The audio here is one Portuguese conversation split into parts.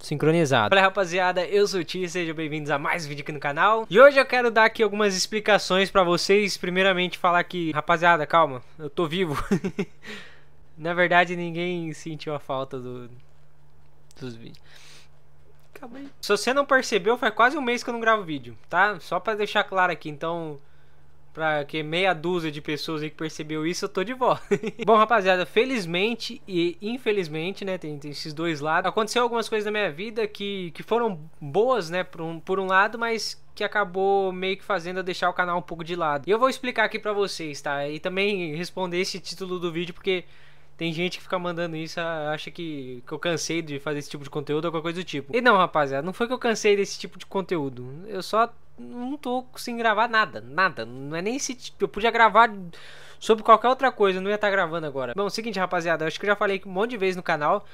sincronizado. Olá rapaziada, eu sou o Ti, sejam bem-vindos a mais um vídeo aqui no canal. E hoje eu quero dar aqui algumas explicações pra vocês. Primeiramente falar que, rapaziada, calma, eu tô vivo. Na verdade ninguém sentiu a falta do... dos vídeos. Acabei. Se você não percebeu, faz quase um mês que eu não gravo vídeo, tá? Só pra deixar claro aqui, então... Pra que meia dúzia de pessoas aí que percebeu isso, eu tô de volta. Bom, rapaziada, felizmente e infelizmente, né, tem, tem, esses dois lados. Aconteceu algumas coisas na minha vida que, que foram boas, né, por um, por um lado, mas que acabou meio que fazendo eu deixar o canal um pouco de lado. E eu vou explicar aqui pra vocês, tá? E também responder esse título do vídeo, porque tem gente que fica mandando isso, ah, acha que, que eu cansei de fazer esse tipo de conteúdo, ou alguma coisa do tipo. E não, rapaziada, não foi que eu cansei desse tipo de conteúdo. Eu só não tô sem gravar nada, nada. Não é nem se tipo, eu podia gravar sobre qualquer outra coisa, não ia estar tá gravando agora. Bom, seguinte, rapaziada, eu acho que eu já falei um monte de vezes no canal,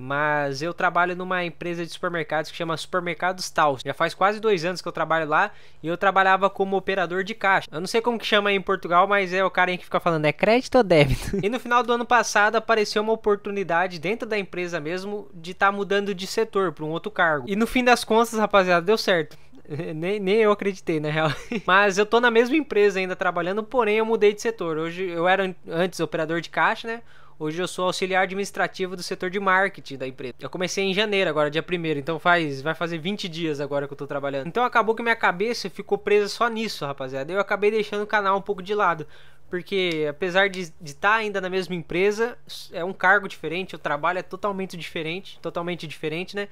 mas eu trabalho numa empresa de supermercados que chama Supermercados Taos. Já faz quase dois anos que eu trabalho lá e eu trabalhava como operador de caixa. Eu não sei como que chama aí em Portugal, mas é o cara aí que fica falando é crédito ou débito. e no final do ano passado apareceu uma oportunidade dentro da empresa mesmo de estar tá mudando de setor para um outro cargo. E no fim das contas, rapaziada, deu certo. Nem, nem eu acreditei, na real. Mas eu tô na mesma empresa ainda trabalhando, porém eu mudei de setor. Hoje eu era antes operador de caixa, né? Hoje eu sou auxiliar administrativo do setor de marketing da empresa. Eu comecei em janeiro, agora dia 1 então faz vai fazer 20 dias agora que eu tô trabalhando. Então acabou que minha cabeça ficou presa só nisso, rapaziada. Eu acabei deixando o canal um pouco de lado, porque apesar de estar tá ainda na mesma empresa, é um cargo diferente, o trabalho é totalmente diferente, totalmente diferente, né?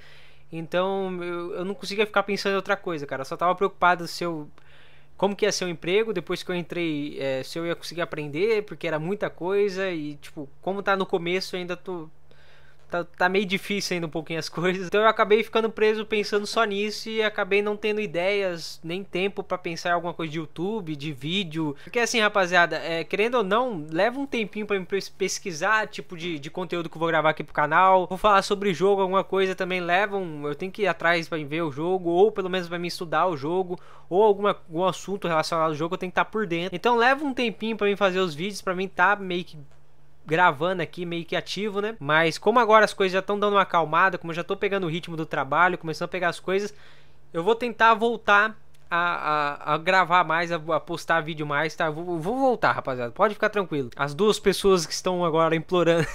Então eu, eu não conseguia ficar pensando em outra coisa, cara. Eu só tava preocupado se eu. Como que ia ser o emprego depois que eu entrei, é, se eu ia conseguir aprender, porque era muita coisa e, tipo, como tá no começo, ainda tô, tá, tá meio difícil ainda um pouquinho as coisas. Então eu acabei ficando preso pensando só nisso e acabei não tendo ideias nem tempo para pensar em alguma coisa de YouTube, de vídeo. Porque assim, rapaziada, é, querendo ou não, leva um tempinho para pesquisar tipo de, de conteúdo que eu vou gravar aqui pro canal. Vou falar sobre jogo, alguma coisa também leva Um, eu tenho que ir atrás para ver o jogo, ou pelo menos para me estudar o jogo, ou alguma, algum assunto relacionado ao jogo, eu tenho que estar tá por dentro. Então leva um tempinho para mim fazer os vídeos, para mim tá meio que gravando aqui meio que ativo, né? Mas como agora as coisas já estão dando uma acalmada, como eu já tô pegando o ritmo do trabalho, começando a pegar as coisas, eu vou tentar voltar a, a, a, gravar mais, a, a, postar vídeo mais, tá? Vou, vou, voltar, rapaziada. Pode ficar tranquilo. As duas pessoas que estão agora implorando.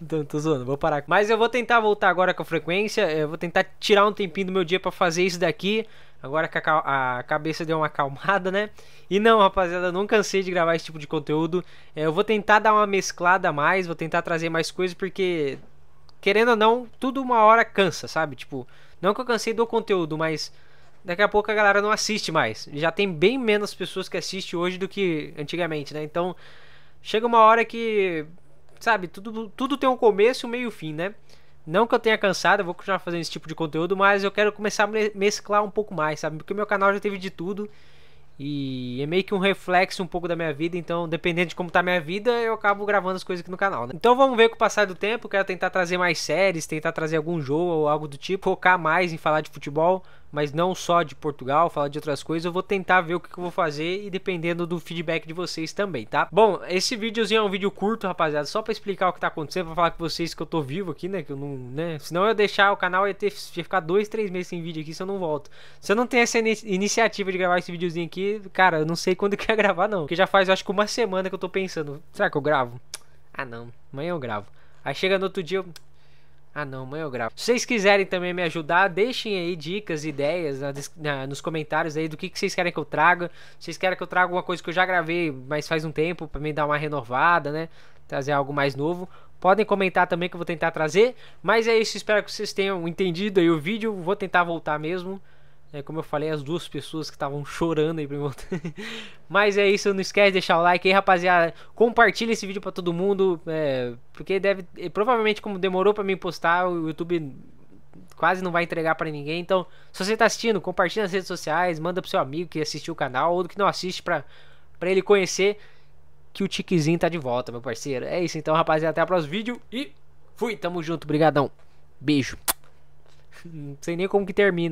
então, tô zoando, vou parar. Mas eu vou tentar voltar agora com a frequência. Eu vou tentar tirar um tempinho do meu dia para fazer isso daqui. Agora que a, a, cabeça deu uma acalmada, né? E não, rapaziada, não cansei de gravar esse tipo de conteúdo. É, eu vou tentar dar uma mesclada a mais, vou tentar trazer mais coisas, porque, querendo ou não, tudo uma hora cansa, sabe? Tipo, não que eu cansei do conteúdo, mas daqui a pouco a galera não assiste mais. Já tem bem menos pessoas que assistem hoje do que antigamente, né? Então, chega uma hora que, sabe, tudo, tudo tem um começo, meio e fim, né? Não que eu tenha cansado, eu vou continuar fazendo esse tipo de conteúdo, mas eu quero começar a mesclar um pouco mais, sabe? Porque o meu canal já teve de tudo. E é meio que um reflexo um pouco da minha vida, então dependendo de como tá a minha vida, eu acabo gravando as coisas aqui no canal, né? Então vamos ver com o passar do tempo, quero tentar trazer mais séries, tentar trazer algum jogo ou algo do tipo, focar mais em falar de futebol, mas não só de Portugal, falar de outras coisas, eu vou tentar ver o que eu vou fazer e dependendo do feedback de vocês também, tá? Bom, esse videozinho é um vídeo curto, rapaziada, só para explicar o que tá acontecendo, pra falar com vocês que eu tô vivo aqui, né, que eu não, né, senão eu deixar o canal ia, ter, ia ficar dois, três meses sem vídeo aqui, se eu não volto. Se eu não tenho essa in iniciativa de gravar esse videozinho aqui, cara, eu não sei quando que ia gravar não, porque já faz, eu acho que uma semana que eu tô pensando, será que eu gravo? Ah não, amanhã eu gravo. Aí chega no outro dia, eu... Ah não, amanhã eu gravo. Se vocês quiserem também me ajudar, deixem aí dicas, ideias na, na, nos comentários aí do que, que vocês querem que eu traga. Vocês querem que eu traga alguma coisa que eu já gravei, mas faz um tempo, para me dar uma renovada, né? Trazer algo mais novo. Podem comentar também que eu vou tentar trazer. Mas é isso, espero que vocês tenham entendido aí o vídeo. Vou tentar voltar mesmo. É, como eu falei, as duas pessoas que estavam chorando aí pra mim. Mas é isso, não esquece de deixar o like aí, rapaziada. Compartilha esse vídeo para todo mundo. É, porque deve. Provavelmente, como demorou para mim postar, o YouTube quase não vai entregar para ninguém. Então, se você tá assistindo, compartilha nas redes sociais, manda pro seu amigo que assistiu o canal ou do que não assiste pra, pra ele conhecer que o Tiquezinho tá de volta, meu parceiro. É isso então, rapaziada. Até o próximo vídeo e fui. Tamo junto. Brigadão. Beijo. Não sei nem como que termina.